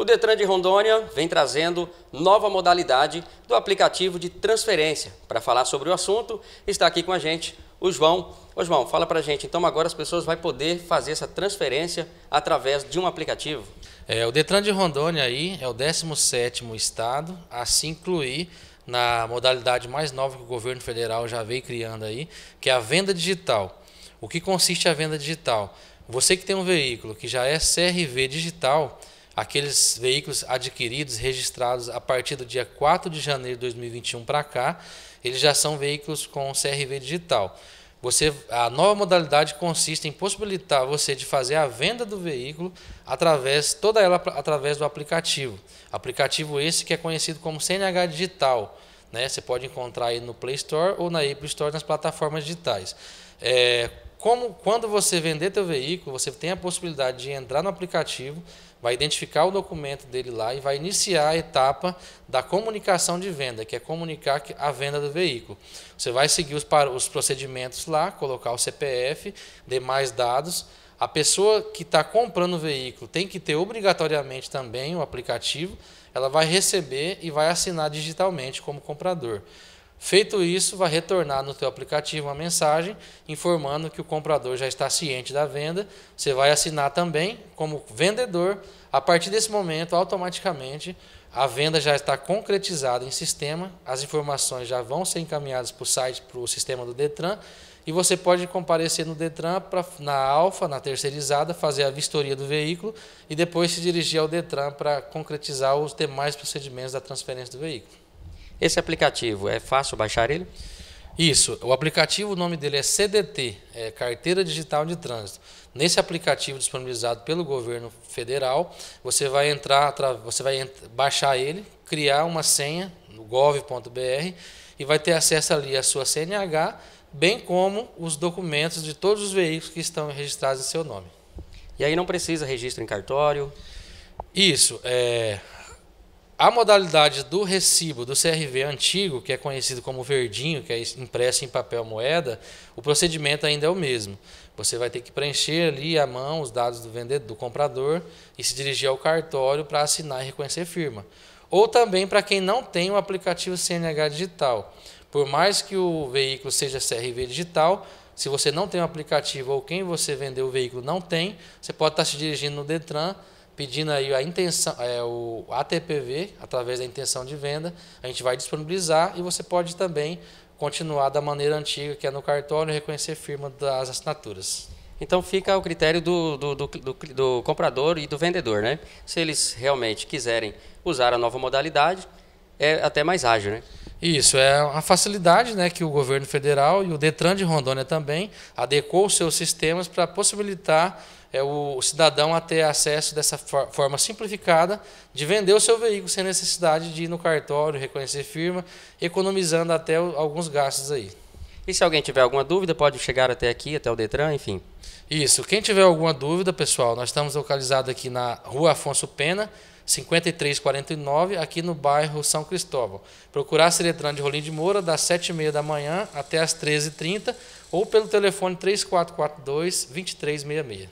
O Detran de Rondônia vem trazendo nova modalidade do aplicativo de transferência. Para falar sobre o assunto, está aqui com a gente o João. Ô João, fala para a gente, então agora as pessoas vão poder fazer essa transferência através de um aplicativo? É, o Detran de Rondônia aí é o 17º estado a se incluir na modalidade mais nova que o governo federal já veio criando aí, que é a venda digital. O que consiste a venda digital? Você que tem um veículo que já é CRV digital, aqueles veículos adquiridos, registrados a partir do dia 4 de janeiro de 2021 para cá, eles já são veículos com CRV digital. Você, a nova modalidade consiste em possibilitar você de fazer a venda do veículo através toda ela através do aplicativo. Aplicativo esse que é conhecido como CNH Digital. Né? Você pode encontrar aí no Play Store ou na App Store nas plataformas digitais. É, como quando você vender teu veículo, você tem a possibilidade de entrar no aplicativo, vai identificar o documento dele lá e vai iniciar a etapa da comunicação de venda, que é comunicar a venda do veículo. Você vai seguir os, os procedimentos lá, colocar o CPF, demais dados. A pessoa que está comprando o veículo tem que ter obrigatoriamente também o aplicativo, ela vai receber e vai assinar digitalmente como comprador. Feito isso, vai retornar no teu aplicativo uma mensagem informando que o comprador já está ciente da venda. Você vai assinar também como vendedor. A partir desse momento, automaticamente, a venda já está concretizada em sistema, as informações já vão ser encaminhadas para o site, para o sistema do Detran, e você pode comparecer no Detran pra, na Alfa, na terceirizada, fazer a vistoria do veículo e depois se dirigir ao Detran para concretizar os demais procedimentos da transferência do veículo. Esse aplicativo, é fácil baixar ele? Isso, o aplicativo, o nome dele é CDT, é Carteira Digital de Trânsito. Nesse aplicativo disponibilizado pelo governo federal, você vai entrar, você vai baixar ele, criar uma senha no gov.br e vai ter acesso ali à sua CNH, bem como os documentos de todos os veículos que estão registrados em seu nome. E aí não precisa registro em cartório? Isso, é, a modalidade do recibo do CRV antigo, que é conhecido como verdinho, que é impresso em papel moeda, o procedimento ainda é o mesmo. Você vai ter que preencher ali à mão os dados do vendedor, do comprador e se dirigir ao cartório para assinar e reconhecer firma. Ou também para quem não tem o aplicativo CNH digital. Por mais que o veículo seja CRV digital, se você não tem o aplicativo ou quem você vendeu o veículo não tem, você pode estar se dirigindo no Detran pedindo aí a intenção, é, o ATPV, através da intenção de venda, a gente vai disponibilizar e você pode também continuar da maneira antiga, que é no cartório, reconhecer firma das assinaturas. Então fica ao critério do, do, do, do comprador e do vendedor, né? Se eles realmente quiserem usar a nova modalidade, é até mais ágil, né? Isso, é a facilidade né, que o governo federal e o Detran de Rondônia também adequou os seus sistemas para possibilitar é, o cidadão a ter acesso dessa forma simplificada de vender o seu veículo sem necessidade de ir no cartório, reconhecer firma, economizando até alguns gastos aí. E se alguém tiver alguma dúvida, pode chegar até aqui, até o Detran, enfim. Isso. Quem tiver alguma dúvida, pessoal, nós estamos localizados aqui na Rua Afonso Pena, 5349, aqui no bairro São Cristóvão. Procurar a Seretran de Rolim de Moura, das 7h30 da manhã até as 13h30, ou pelo telefone 3442-2366.